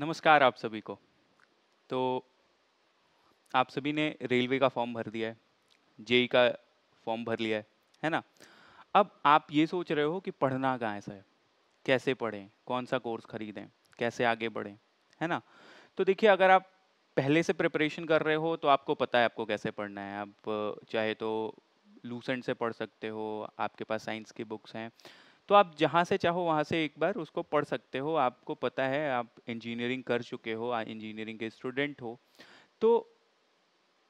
नमस्कार आप सभी को तो आप सभी ने रेलवे का फॉर्म भर दिया है जेई का फॉर्म भर लिया है है ना अब आप ये सोच रहे हो कि पढ़ना कहाँ से है कैसे पढ़ें कौन सा कोर्स खरीदें कैसे आगे बढ़ें है ना तो देखिए अगर आप पहले से प्रिपरेशन कर रहे हो तो आपको पता है आपको कैसे पढ़ना है आप चाहे तो लूसेंट से पढ़ सकते हो आपके पास साइंस की बुक्स हैं तो आप जहाँ से चाहो वहाँ से एक बार उसको पढ़ सकते हो आपको पता है आप इंजीनियरिंग कर चुके हो इंजीनियरिंग के स्टूडेंट हो तो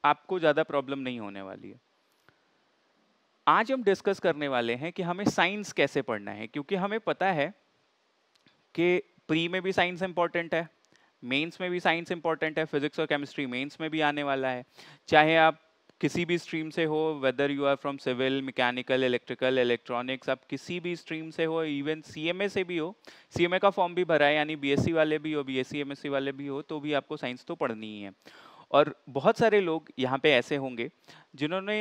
आपको ज़्यादा प्रॉब्लम नहीं होने वाली है आज हम डिस्कस करने वाले हैं कि हमें साइंस कैसे पढ़ना है क्योंकि हमें पता है कि प्री में भी साइंस इंपॉर्टेंट है मेंस में भी साइंस इंपॉर्टेंट है फिजिक्स और केमिस्ट्री मेंस में भी आने वाला है चाहे आप किसी भी स्ट्रीम से हो whether you are from civil mechanical electrical electronics आप किसी भी स्ट्रीम से हो इवन ए से भी हो ए का फॉर्म भी भरा है यानी सी वाले भी हो बी एस सी वाले भी हो तो भी आपको साइंस तो पढ़नी ही है और बहुत सारे लोग यहाँ पे ऐसे होंगे जिन्होंने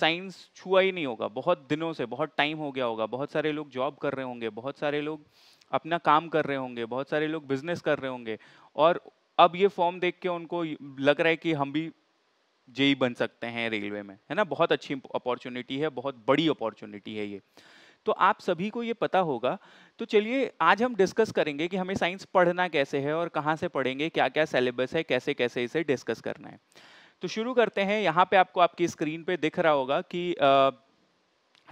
साइंस छुआ ही नहीं होगा बहुत दिनों से बहुत टाइम हो गया होगा बहुत सारे लोग जॉब कर रहे होंगे बहुत सारे लोग अपना काम कर रहे होंगे बहुत सारे लोग बिजनेस कर रहे होंगे और अब ये फॉर्म देख के उनको लग रहा है कि हम भी जेई बन सकते हैं रेलवे में है ना बहुत अच्छी अपॉर्चुनिटी है बहुत बड़ी अपॉर्चुनिटी है ये तो आप सभी को ये पता होगा तो चलिए आज हम डिस्कस करेंगे कि हमें साइंस पढ़ना कैसे है और कहाँ से पढ़ेंगे क्या क्या सिलेबस है कैसे कैसे इसे डिस्कस करना है तो शुरू करते हैं यहाँ पे आपको आपकी स्क्रीन पे दिख रहा होगा कि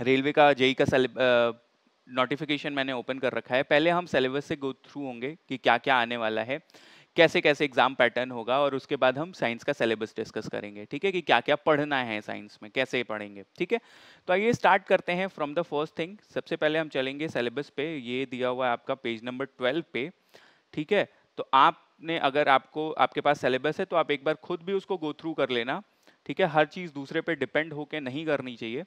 रेलवे का जेई का नोटिफिकेशन मैंने ओपन कर रखा है पहले हम सिलेबस से गो थ्रू होंगे कि क्या क्या आने वाला है कैसे कैसे एग्जाम पैटर्न होगा और उसके बाद हम साइंस का सिलेबस डिस्कस करेंगे ठीक है कि क्या क्या पढ़ना है साइंस में कैसे पढ़ेंगे ठीक है तो आइए स्टार्ट करते हैं फ्रॉम द फर्स्ट थिंग सबसे पहले हम चलेंगे सिलेबस पे ये दिया हुआ है आपका पेज नंबर ट्वेल्व पे ठीक है तो आपने अगर आपको आपके पास सिलेबस है तो आप एक बार खुद भी उसको गो थ्रू कर लेना ठीक है हर चीज़ दूसरे पे डिपेंड होके नहीं करनी चाहिए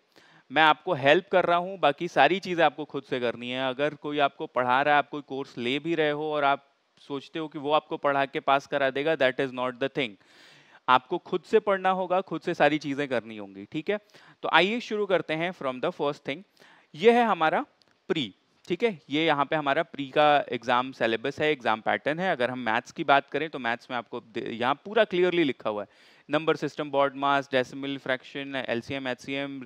मैं आपको हेल्प कर रहा हूँ बाकी सारी चीज़ें आपको खुद से करनी है अगर कोई आपको पढ़ा रहा है आप कोई कोर्स ले भी रहे हो और आप सोचते हो कि वो आपको पढ़ा के पास करा देगा that is not the thing आपको खुद से पढ़ना होगा खुद से सारी चीजें करनी होंगी ठीक है तो आइए शुरू करते हैं फ्रॉम द फर्स्ट थिंग ये है हमारा प्री ठीक है ये यहाँ पे हमारा प्री का एग्जाम सिलेबस है एग्जाम पैटर्न है अगर हम मैथ्स की बात करें तो मैथ्स में आपको यहाँ पूरा क्लियरली लिखा हुआ है number system BODMAS decimal fraction LCM HCM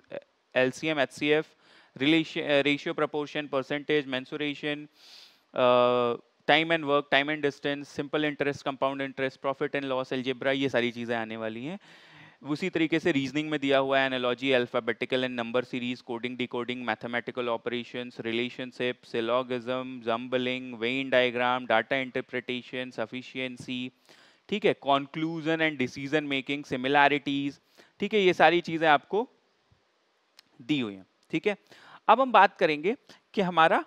LCM HCF relation ratio proportion percentage mensuration time and work time and distance simple interest compound interest profit and loss algebra ये सारी चीज़ें आने वाली हैं उसी तरीके से रीजनिंग में दिया हुआ है analogy alphabetical and number series coding decoding mathematical operations relationship syllogism jumbling Venn diagram data interpretation sufficiency ठीक है conclusion and decision making similarities ठीक है ये सारी चीज़ें आपको दी हुई हैं ठीक है अब हम बात करेंगे कि हमारा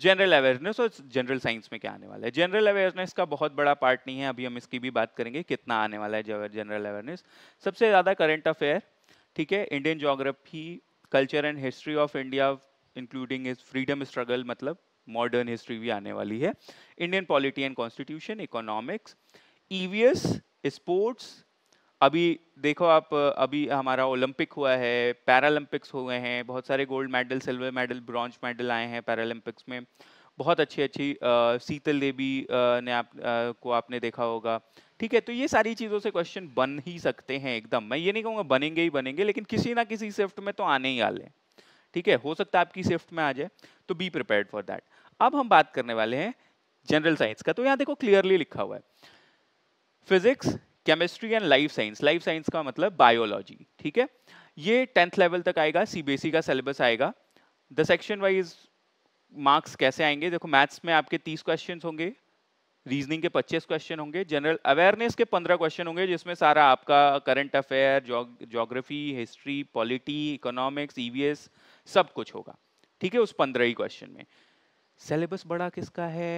जनरल अवेयरनेस और जनरल साइंस में क्या आने वाला है जनरल अवेयरनेस का बहुत बड़ा पार्ट नहीं है अभी हम इसकी भी बात करेंगे कितना आने वाला है जनरल अवेयरनेस सबसे ज़्यादा करंट अफेयर ठीक है Indian geography culture and history of India including is freedom struggle मतलब मॉडर्न हिस्ट्री भी आने वाली है Indian polity and constitution economics EVS sports अभी देखो आप अभी हमारा ओलंपिक हुआ है पैरालंपिक्स हुए हैं बहुत सारे gold medal silver medal bronze medal आए हैं पैरालंपिक्स में बहुत अच्छी अच्छी शीतल देवी ने आप आ, को आपने देखा होगा ठीक है तो ये सारी चीज़ों से क्वेश्चन बन ही सकते हैं एकदम मैं ये नहीं कहूँगा बनेंगे ही बनेंगे लेकिन किसी ना किसी शिफ्ट में तो आने ही आले ठीक है हो सकता है आपकी शिफ्ट में आ जाए तो बी प्रिपेयर फॉर दैट अब हम बात करने वाले हैं जनरल साइंस का तो यहाँ देखो क्लियरली लिखा हुआ है physics chemistry and life science life science का मतलब बायोलॉजी ठीक है ये टेंथ लेवल तक आएगा सीबीएसई e का सिलेबस आएगा द सेक्शन वाइज मार्क्स कैसे आएंगे देखो मैथ्स में आपके तीस क्वेश्चन होंगे रीजनिंग के पच्चीस क्वेश्चन होंगे जनरल अवेयरनेस के पंद्रह क्वेश्चन होंगे जिसमें सारा आपका current affair geography history polity economics EVS सब कुछ होगा ठीक है उस पंद्रह ही क्वेश्चन में सिलेबस बड़ा किसका है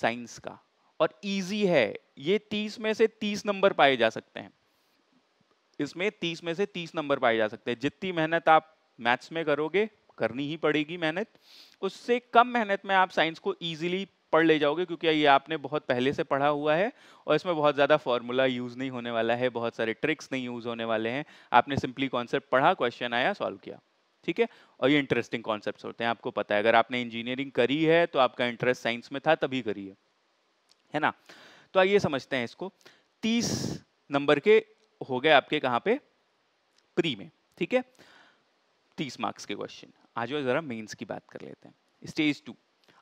साइंस का और इजी है ये तीस में से तीस नंबर पाए जा सकते हैं इसमें तीस में से तीस नंबर पाए जा सकते हैं जितनी मेहनत आप मैथ्स में करोगे करनी ही पड़ेगी मेहनत उससे कम मेहनत में आप साइंस को ईजिली पढ़ ले जाओगे क्योंकि ये आपने बहुत पहले से पढ़ा हुआ है और इसमें बहुत ज़्यादा फॉर्मूला यूज़ नहीं होने वाला है बहुत सारे ट्रिक्स नहीं यूज़ होने वाले हैं आपने सिंपली कॉन्सेप्ट पढ़ा क्वेश्चन आया सॉल्व किया ठीक है और ये इंटरेस्टिंग कॉन्सेप्ट होते हैं आपको पता है अगर आपने इंजीनियरिंग करी है तो आपका इंटरेस्ट साइंस में था तभी करी है है ना तो आइए समझते हैं इसको तीस नंबर के हो गए आपके कहाँ पे प्री में ठीक है तीस मार्क्स के क्वेश्चन आज वो ज़रा मेंस की बात कर लेते हैं स्टेज टू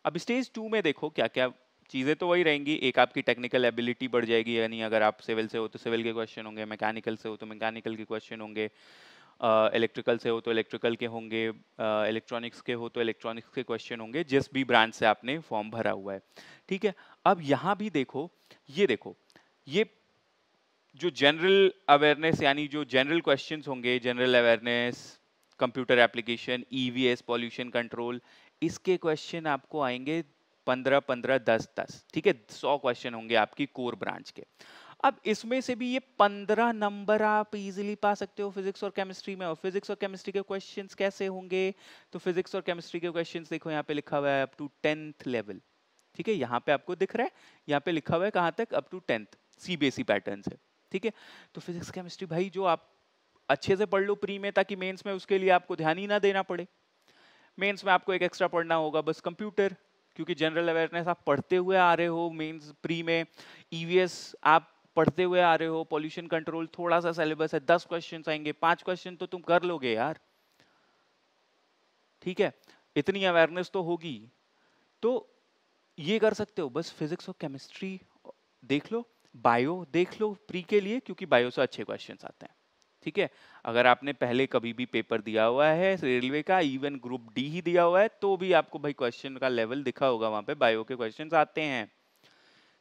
अब स्टेज टू में देखो क्या क्या चीज़ें तो वही रहेंगी एक आपकी टेक्निकल एबिलिटी बढ़ जाएगी यानी अगर आप सिविल से हो तो सिविल के क्वेश्चन होंगे मैकेनिकल से हो तो मैकेनिकल के क्वेश्चन होंगे इलेक्ट्रिकल uh, से हो तो इलेक्ट्रिकल के होंगे इलेक्ट्रॉनिक्स uh, के हो तो इलेक्ट्रॉनिक्स के क्वेश्चन होंगे जिस भी ब्रांच से आपने फॉर्म भरा हुआ है ठीक है अब यहाँ भी देखो ये देखो ये जो जनरल अवेयरनेस यानी जो जनरल क्वेश्चंस होंगे general awareness computer application EVS pollution control इसके क्वेश्चन आपको आएंगे पंद्रह पंद्रह दस दस ठीक है सौ क्वेश्चन होंगे आपकी कोर ब्रांच के अब इसमें से भी ये पंद्रह नंबर आप इजीली पा सकते हो फिजिक्स और केमिस्ट्री में और फिजिक्स और केमिस्ट्री के क्वेश्चंस कैसे होंगे तो फिजिक्स और केमिस्ट्री के क्वेश्चंस देखो यहाँ पे लिखा हुआ है अप टू टेंथ लेवल ठीक है यहाँ पे आपको दिख रहा है यहाँ पे लिखा हुआ है कहाँ तक up to tenth C B S E pattern है ठीक है तो फिजिक्स केमिस्ट्री भाई जो आप अच्छे से पढ़ लो प्री में ताकि मेन्स में उसके लिए आपको ध्यान ही ना देना पड़े मेन्स में आपको एक एक्स्ट्रा पढ़ना होगा बस कंप्यूटर क्योंकि जनरल अवेयरनेस आप पढ़ते हुए आ रहे हो मेंस प्री में ईवीएस e आप पढ़ते हुए आ रहे हो पॉल्यूशन कंट्रोल थोड़ा सा सिलेबस है दस क्वेश्चन आएंगे पांच क्वेश्चन तो तुम कर लोगे यार ठीक है इतनी अवेयरनेस तो होगी तो ये कर सकते हो बस फिजिक्स और केमिस्ट्री देख लो बायो देख लो प्री के लिए क्योंकि बायो से अच्छे क्वेश्चन आते हैं ठीक है अगर आपने पहले कभी भी पेपर दिया हुआ है रेलवे का इवन ग्रुप डी ही दिया हुआ है तो भी आपको भाई क्वेश्चन का लेवल दिखा होगा वहां पे बायो के क्वेश्चंस आते हैं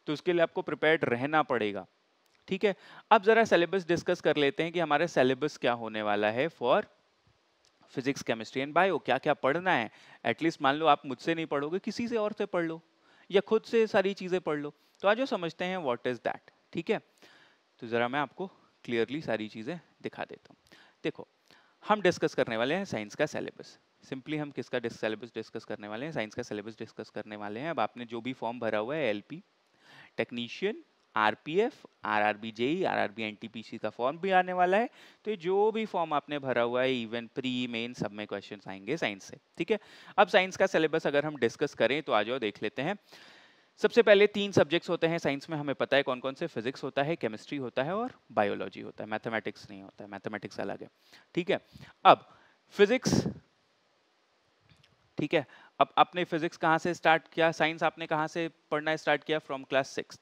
तो उसके लिए आपको प्रिपेयर्ड रहना पड़ेगा ठीक है अब जरा सिलेबस डिस्कस कर लेते हैं कि हमारा सिलेबस क्या होने वाला है for physics chemistry and bio क्या क्या पढ़ना है एटलीस्ट मान लो आप मुझसे नहीं पढ़ोगे किसी से और से पढ़ लो या खुद से सारी चीज़ें पढ़ लो तो आज वो समझते हैं वॉट इज़ दैट ठीक है तो ज़रा मैं आपको क्लियरली सारी चीज़ें दिखा देता हूँ देखो हम डिस्कस करने वाले हैं साइंस का सिलेबस सिंपली हम किसका सिलेबस डिस्कस करने वाले हैं साइंस का सिलेबस डिस्कस करने वाले हैं अब आपने जो भी फॉर्म भरा हुआ है L technician RPF RRB JE RRB NTPC का फॉर्म भी आने वाला है तो जो भी फॉर्म आपने भरा हुआ है इवन प्री मेन सब में क्वेश्चन आएंगे साइंस से ठीक है अब साइंस का सिलेबस अगर हम डिस्कस करें तो आ जाओ देख लेते हैं सबसे पहले तीन सब्जेक्ट्स होते हैं साइंस में हमें पता है कौन कौन से फिजिक्स होता है केमिस्ट्री होता है और बायोलॉजी होता है मैथमेटिक्स नहीं होता है मैथमेटिक्स अलग है ठीक है अब फिजिक्स ठीक है अब आपने फिजिक्स कहाँ से स्टार्ट किया साइंस आपने कहाँ से पढ़ना स्टार्ट किया फ्रॉम क्लास सिक्स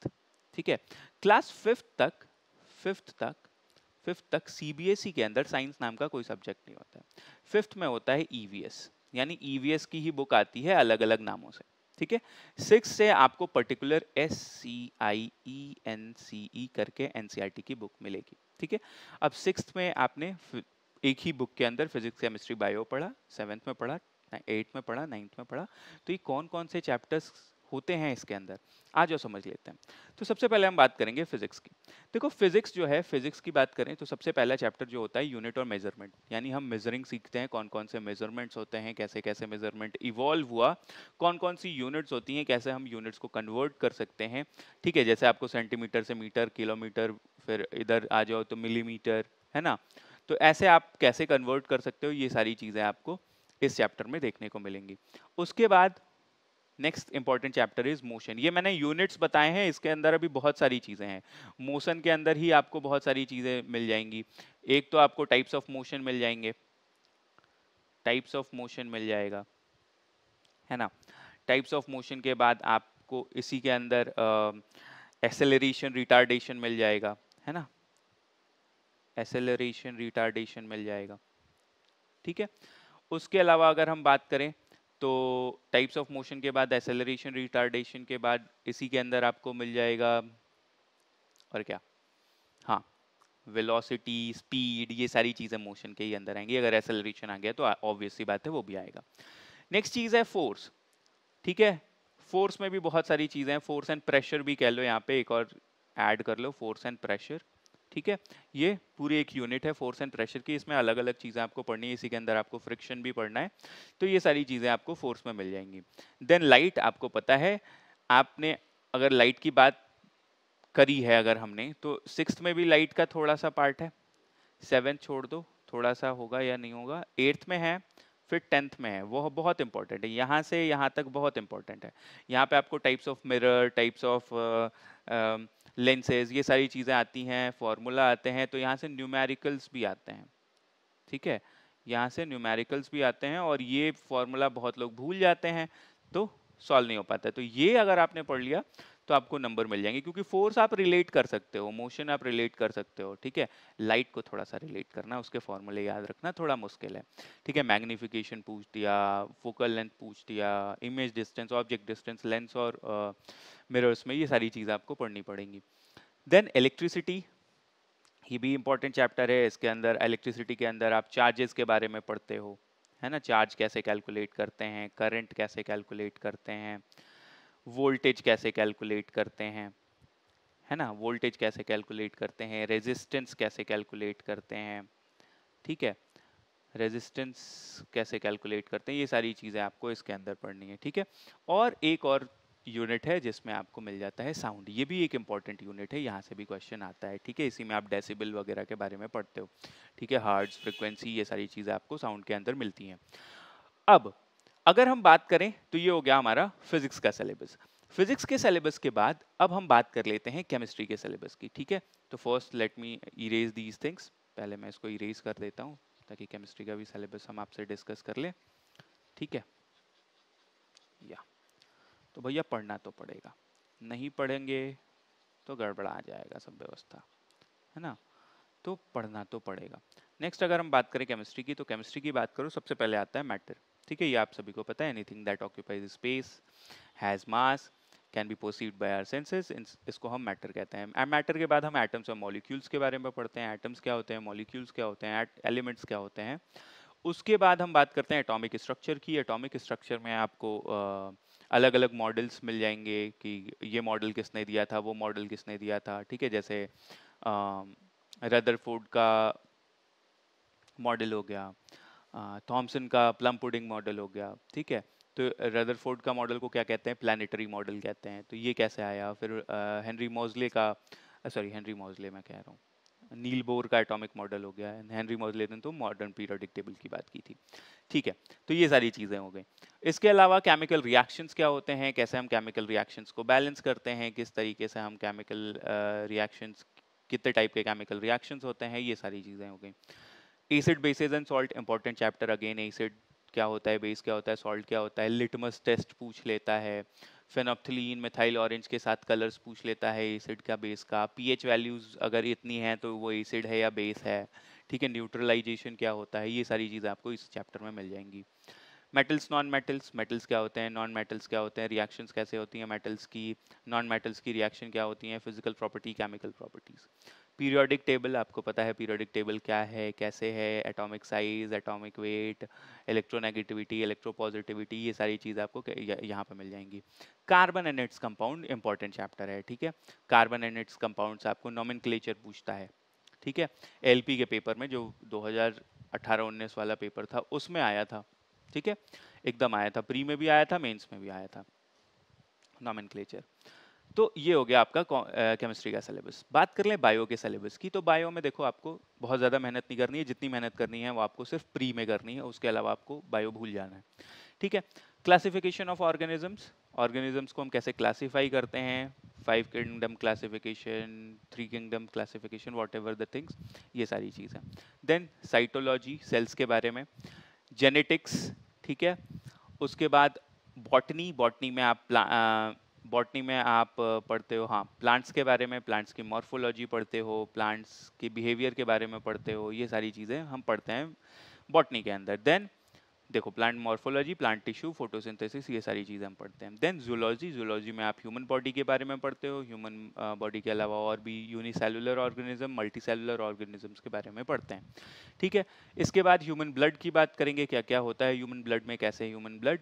ठीक है क्लास फिफ्थ तक फिफ्थ तक फिफ्थ तक सीबीएसई e के अंदर साइंस नाम का कोई सब्जेक्ट नहीं होता है फिफ्थ में होता है ईवीएस e यानी ईवीएस e की ही बुक आती है अलग अलग नामों से ठीक है सिक्स से आपको particular S C I E N C E करके एन की बुक मिलेगी ठीक है अब सिक्स में आपने एक ही बुक के अंदर फिजिक्स केमिस्ट्री बायो पढ़ा सेवन्थ में पढ़ा एट में पढ़ा नाइन्थ में पढ़ा तो ये कौन कौन से चैप्टर्स होते हैं इसके अंदर आज जो समझ लेते हैं तो सबसे पहले हम बात करेंगे फिजिक्स की देखो फिजिक्स जो है फिजिक्स की बात करें तो सबसे पहला चैप्टर जो होता है यूनिट और मेजरमेंट यानी हम मेजरिंग सीखते हैं कौन कौन से मेजरमेंट्स होते हैं कैसे कैसे मेजरमेंट इवॉल्व हुआ कौन कौन सी यूनिट्स होती हैं कैसे हम यूनिट्स को कन्वर्ट कर सकते हैं ठीक है जैसे आपको सेंटीमीटर से मीटर किलोमीटर फिर इधर आ जाओ तो मिलीमीटर है ना तो ऐसे आप कैसे कन्वर्ट कर सकते हो ये सारी चीज़ें आपको इस चैप्टर में देखने को मिलेंगी उसके बाद next important chapter is motion ये मैंने यूनिट्स बताए हैं इसके अंदर अभी बहुत सारी चीज़ें हैं मोशन के अंदर ही आपको बहुत सारी चीज़ें मिल जाएंगी एक तो आपको टाइप्स ऑफ मोशन मिल जाएंगे टाइप्स ऑफ मोशन मिल जाएगा है ना टाइप्स ऑफ मोशन के बाद आपको इसी के अंदर एसेलरेशन रिटार्डेशन मिल जाएगा है ना एसेलरेशन रिटार्डेशन मिल जाएगा ठीक है उसके अलावा अगर हम बात करें तो टाइप्स ऑफ मोशन के बाद एसेलरेशन रिटार्डेशन के बाद इसी के अंदर आपको मिल जाएगा और क्या हाँ वेलोसिटी स्पीड ये सारी चीज़ें मोशन के ही अंदर आएंगी अगर एसेलरेशन आ गया तो ऑब्वियसली बात है वो भी आएगा नेक्स्ट चीज़ है फोर्स ठीक है फोर्स में भी बहुत सारी चीज़ें हैं फोर्स एंड प्रेशर भी कह लो यहाँ पे एक और ऐड कर लो फोर्स एंड प्रेशर ठीक है ये पूरी एक यूनिट है फोर्स एंड प्रेशर की इसमें अलग अलग चीज़ें आपको पढ़नी है इसी के अंदर आपको फ्रिक्शन भी पढ़ना है तो ये सारी चीज़ें आपको फोर्स में मिल जाएंगी देन लाइट आपको पता है आपने अगर लाइट की बात करी है अगर हमने तो सिक्स में भी लाइट का थोड़ा सा पार्ट है सेवेंथ छोड़ दो थोड़ा सा होगा या नहीं होगा एट्थ में है फिर टेंथ में है वो बहुत इंपॉर्टेंट है यहाँ से यहाँ तक बहुत इंपॉर्टेंट है यहाँ पे आपको types of mirror types of lenses ये सारी चीज़ें आती हैं फॉर्मूला आते हैं तो यहाँ से न्यूमेरिकल्स भी आते हैं ठीक है यहाँ से न्यूमेरिकल्स भी आते हैं और ये फॉर्मूला बहुत लोग भूल जाते हैं तो सॉल्व नहीं हो पाता तो ये अगर आपने पढ़ लिया तो आपको नंबर मिल जाएंगे क्योंकि फोर्स आप रिलेट कर सकते हो मोशन आप रिलेट कर सकते हो ठीक है लाइट को थोड़ा सा रिलेट करना उसके फॉर्मूले याद रखना थोड़ा मुश्किल है ठीक है मैग्निफिकेशन पूछ दिया फोकल लेंथ पूछ दिया image distance object distance lens और मिरर्स uh, में ये सारी चीज़ आपको पढ़नी पड़ेंगी देन इलेक्ट्रिसिटी ये भी इंपॉर्टेंट चैप्टर है इसके अंदर इलेक्ट्रिसिटी के अंदर आप चार्जेस के बारे में पढ़ते हो है ना चार्ज कैसे कैलकुलेट करते हैं करंट कैसे कैलकुलेट करते हैं वोल्टेज कैसे कैलकुलेट करते हैं है ना वोल्टेज कैसे कैलकुलेट करते हैं रेजिस्टेंस कैसे कैलकुलेट करते हैं ठीक है रेजिस्टेंस कैसे कैलकुलेट करते हैं ये सारी चीज़ें आपको इसके अंदर पढ़नी है ठीक है और एक और यूनिट है जिसमें आपको मिल जाता है साउंड ये भी एक इंपॉर्टेंट यूनिट है यहाँ से भी क्वेश्चन आता है ठीक है इसी में आप डेसिबल वगैरह के बारे में पढ़ते हो ठीक है हार्ड्स फ्रिक्वेंसी ये सारी चीज़ें आपको साउंड के अंदर मिलती हैं अब अगर हम बात करें तो ये हो गया हमारा फिजिक्स का सिलेबस फिजिक्स के सिलेबस के बाद अब हम बात कर लेते हैं केमिस्ट्री के सिलेबस की ठीक है तो first let me erase these things पहले मैं इसको इरेज कर देता हूँ ताकि केमिस्ट्री का भी सिलेबस हम आपसे डिस्कस कर लें ठीक है या तो भैया पढ़ना तो पड़ेगा नहीं पढ़ेंगे तो गड़बड़ा जाएगा सब व्यवस्था है ना तो पढ़ना तो पड़ेगा नेक्स्ट अगर हम बात करें केमिस्ट्री की तो केमिस्ट्री की बात करो सबसे पहले आता है मैटर ठीक है ये आप सभी को पता है anything that occupies space has mass can be perceived by our senses इसको हम मैटर कहते हैं मैटर के बाद हम एटम्स और मॉलिक्यूल्स के बारे में पढ़ते हैं एटम्स क्या होते हैं मॉलिक्यूल्स क्या होते हैं एलिमेंट्स क्या होते हैं उसके बाद हम बात करते हैं एटॉमिक स्ट्रक्चर की एटॉमिक स्ट्रक्चर में आपको अलग अलग मॉडल्स मिल जाएंगे कि ये मॉडल किसने दिया था वो मॉडल किसने दिया था ठीक है जैसे रदरफोर्ड का मॉडल हो गया थॉमसन का प्लम पुडिंग मॉडल हो गया ठीक है तो रदरफोर्ड का मॉडल को क्या कहते हैं प्लानिटरी मॉडल कहते हैं तो ये कैसे आया फिर हेनरी मोजले का सॉरी हेनरी मोजले मैं कह रहा हूँ नील बोर का एटॉमिक मॉडल हो गया हेनरी मॉजले ने तो मॉडर्न पीरियडिक टेबल की बात की थी ठीक है तो ये सारी चीज़ें हो गई इसके अलावा केमिकल रिएक्शंस क्या होते हैं कैसे हम केमिकल रिएक्शंस को बैलेंस करते हैं किस तरीके से हम केमिकल रिएक्शंस कितने टाइप के केमिकल रिएक्शंस होते हैं ये सारी चीज़ें हो गई acid basis and salt important chapter again acid क्या होता है बेस क्या होता है सॉल्ट क्या होता है लिटमस टेस्ट पूछ लेता है फेनोप्थिलीन मिथाइल ऑरेंज के साथ कलर्स पूछ लेता है एसिड का बेस का पीएच वैल्यूज़ अगर इतनी हैं तो वो एसिड है या बेस है ठीक है न्यूट्रलाइजेशन क्या होता है ये सारी चीज़ें आपको इस चैप्टर में मिल जाएंगी मेटल्स नॉन मेटल्स मेटल्स क्या होते हैं नॉन मेटल्स क्या होते हैं रिएक्शंस कैसे होती हैं मेटल्स की नॉन मेटल्स की रिएक्शन क्या होती हैं physical property chemical properties periodic table आपको पता है पीरियोडिक टेबल क्या है कैसे है atomic size atomic weight electronegativity electropositivity ये सारी चीज़ आपको यहाँ पर मिल जाएंगी carbon and its compound important chapter है ठीक है कार्बन एंड इट्स कंपाउंड्स आपको नॉमिन पूछता है ठीक है एल के पेपर में जो दो हज़ार वाला पेपर था उसमें आया था ठीक है एकदम आया था प्री में भी आया था मेन्स में भी आया था नॉमिन तो ये हो गया आपका केमिस्ट्री का सिलेबस बात कर लें बायो के सिलेबस की तो बायो में देखो आपको बहुत ज़्यादा मेहनत नहीं करनी है जितनी मेहनत करनी है वो आपको सिर्फ प्री में करनी है उसके अलावा आपको बायो भूल जाना है ठीक है क्लासिफिकेशन ऑफ ऑर्गेनिजम्स ऑर्गेनिजम्स को हम कैसे क्लासीफाई करते हैं five kingdom classification three kingdom classification whatever the things ये सारी चीज़ें देन साइटोलॉजी सेल्स के बारे में जेनेटिक्स ठीक है उसके बाद बॉटनी बॉटनी में आप बॉटनी में आप पढ़ते हो हाँ प्लांट्स के बारे में प्लांट्स की मॉर्फोलॉजी पढ़ते हो प्लांट्स के बिहेवियर के बारे में पढ़ते हो ये सारी चीज़ें हम पढ़ते हैं बॉटनी के अंदर देन देखो plant morphology plant tissue photosynthesis ये सारी चीज़ें हम पढ़ते हैं देन जूलॉजी जूलॉजी में आप ह्यूमन बॉडी के बारे में पढ़ते हो ह्यूमन बॉडी के अलावा और भी unicellular organism multicellular organisms के बारे में पढ़ते हैं ठीक है इसके बाद ह्यूमन ब्लड की बात करेंगे क्या क्या होता है ह्यूमन ब्लड में कैसे ह्यूमन ब्लड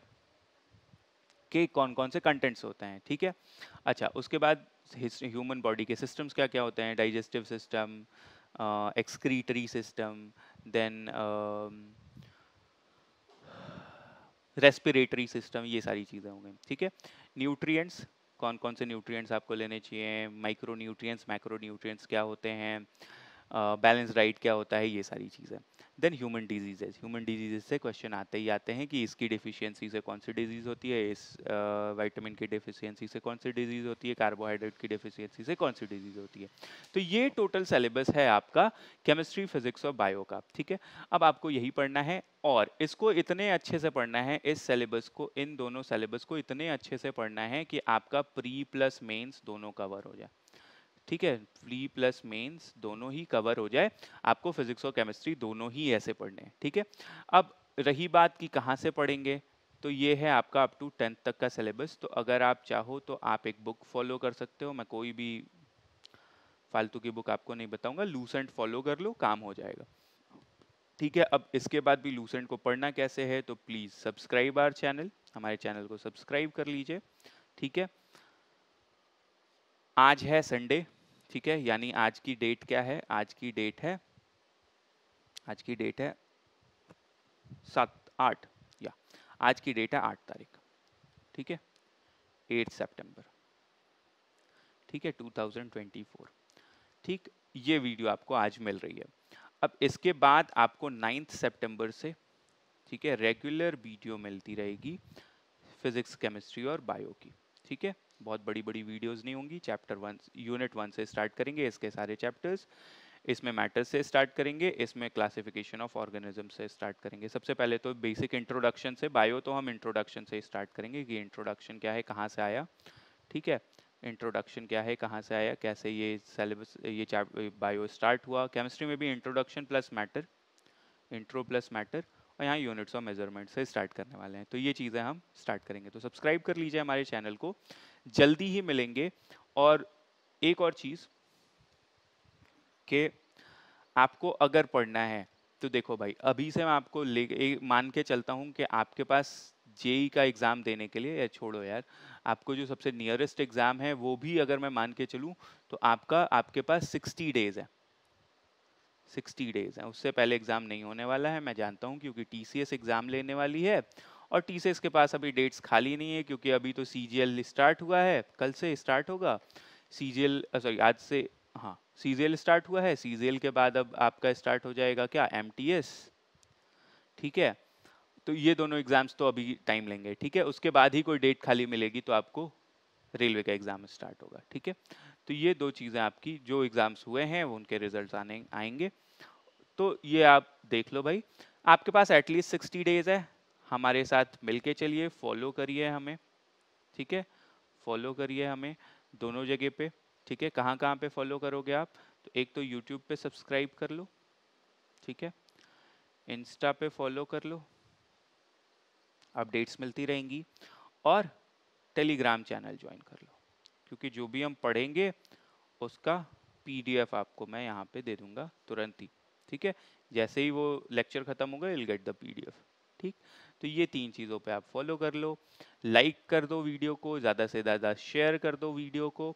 के कौन कौन से कंटेंट्स होते हैं ठीक है अच्छा उसके बाद ह्यूमन बॉडी के सिस्टम्स क्या क्या होते हैं digestive system excretory system then respiratory system ये सारी चीज़ें होंगे ठीक है न्यूट्रिएंट्स कौन कौन से न्यूट्रिएंट्स आपको लेने चाहिए माइक्रो न्यूट्रिएंट्स मैक्रो न्यूट्रिएंट्स क्या होते हैं बैलेंस uh, डाइट क्या होता है ये सारी चीज़ें then human diseases human diseases से क्वेश्चन आते ही आते हैं कि इसकी डिफिशियंसी से कौन सी डिजीज़ होती है इस वाइटामिन uh, की डिफिशियंसी से कौन सी डिजीज़ होती है कार्बोहाइड्रेट की डिफिशियंसी से कौन सी डिजीज़ होती है तो ये टोटल सेलेबस है आपका केमिस्ट्री फिजिक्स और बायो का ठीक है अब आपको यही पढ़ना है और इसको इतने अच्छे से पढ़ना है इस सिलेबस को इन दोनों सेलेबस को इतने अच्छे से पढ़ना है कि आपका प्री प्लस मेन्स दोनों कवर हो जाए ठीक है फ्री प्लस मेंस दोनों ही कवर हो जाए आपको फिजिक्स और केमिस्ट्री दोनों ही ऐसे पढ़ने हैं ठीक है अब रही बात कि कहाँ से पढ़ेंगे तो ये है आपका अप टू टेंथ तक का सिलेबस तो अगर आप चाहो तो आप एक बुक फॉलो कर सकते हो मैं कोई भी फालतू की बुक आपको नहीं बताऊंगा लूसेंट फॉलो कर लो काम हो जाएगा ठीक है अब इसके बाद भी लूसेंट को पढ़ना कैसे है तो प्लीज़ सब्सक्राइब आर चैनल हमारे चैनल को सब्सक्राइब कर लीजिए ठीक है आज है संडे ठीक है यानी आज की डेट क्या है आज की डेट है आज की डेट है सात आठ या आज की डेट है आठ तारीख ठीक है एट सितंबर ठीक है 2024 ठीक ये वीडियो आपको आज मिल रही है अब इसके बाद आपको नाइन्थ सितंबर से ठीक है रेगुलर वीडियो मिलती रहेगी फिजिक्स केमिस्ट्री और बायो की ठीक है बहुत बड़ी बड़ी वीडियोस नहीं होंगी चैप्टर वन यूनिट वन से स्टार्ट करेंगे इसके सारे चैप्टर्स इसमें मैटर से स्टार्ट करेंगे इसमें क्लासिफिकेशन ऑफ ऑर्गेनिज्म से स्टार्ट करेंगे सबसे पहले तो बेसिक इंट्रोडक्शन से बायो तो हम इंट्रोडक्शन से स्टार्ट करेंगे कि इंट्रोडक्शन क्या है कहाँ से आया ठीक है इंट्रोडक्शन क्या है कहाँ से आया कैसे ये सेलेबस ये बायो स्टार्ट हुआ केमिस्ट्री में भी introduction plus matter intro plus matter और यहाँ यूनिट्स ऑफ मेजरमेंट से स्टार्ट करने वाले हैं तो ये चीज़ें हम स्टार्ट करेंगे तो सब्सक्राइब कर लीजिए हमारे चैनल को जल्दी ही मिलेंगे और एक और चीज़ के आपको अगर पढ़ना है तो देखो भाई अभी से मैं आपको ले मान के चलता हूँ कि आपके पास जेई का एग्ज़ाम देने के लिए या छोड़ो यार आपको जो सबसे नियरेस्ट एग्ज़ाम है वो भी अगर मैं मान के चलूँ तो आपका आपके पास सिक्सटी डेज़ है सिक्सटी डेज़ है उससे पहले एग्ज़ाम नहीं होने वाला है मैं जानता हूँ क्योंकि टी एग्ज़ाम लेने वाली है और टीसीएस के पास अभी डेट्स खाली नहीं है क्योंकि अभी तो एल स्टार्ट हुआ है कल से स्टार्ट होगा एल सॉरी आज से हाँ एल स्टार्ट हुआ है एल के बाद अब आपका स्टार्ट हो जाएगा क्या एस ठीक है तो ये दोनों एग्जाम्स तो अभी टाइम लेंगे ठीक है उसके बाद ही कोई डेट खाली मिलेगी तो आपको रेलवे का एग्जाम स्टार्ट होगा ठीक है तो ये दो चीज़ें आपकी जो एग्ज़ाम्स हुए हैं वो उनके रिजल्ट आने आएंगे तो ये आप देख लो भाई आपके पास एटलीस्ट सिक्सटी डेज है हमारे साथ मिलके चलिए फॉलो करिए हमें ठीक है फॉलो करिए हमें दोनों जगह पे ठीक है कहाँ कहाँ पे फॉलो करोगे आप तो एक तो यूट्यूब पे सब्सक्राइब कर लो ठीक है इंस्टा पे फॉलो कर लो अपडेट्स मिलती रहेंगी और टेलीग्राम चैनल ज्वाइन कर लो क्योंकि जो भी हम पढ़ेंगे उसका पीडीएफ आपको मैं यहाँ पे दे दूंगा तुरंत ही ठीक है जैसे ही वो लेक्चर खत्म होगा विल गेट द पीडीएफ ठीक तो ये तीन चीज़ों पे आप फॉलो कर लो लाइक कर दो वीडियो को ज़्यादा से ज़्यादा शेयर कर दो वीडियो को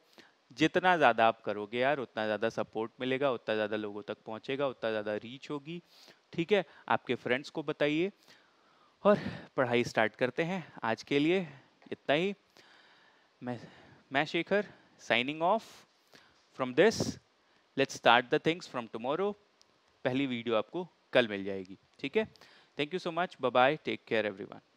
जितना ज़्यादा आप करोगे यार उतना ज़्यादा सपोर्ट मिलेगा उतना ज़्यादा लोगों तक पहुँचेगा उतना ज़्यादा रीच होगी ठीक है आपके फ्रेंड्स को बताइए और पढ़ाई स्टार्ट करते हैं आज के लिए इतना ही मैं मैं Shekhar signing off from this let's start the things from tomorrow पहली वीडियो आपको कल मिल जाएगी ठीक है Thank you so much. Bye bye. Take care, everyone.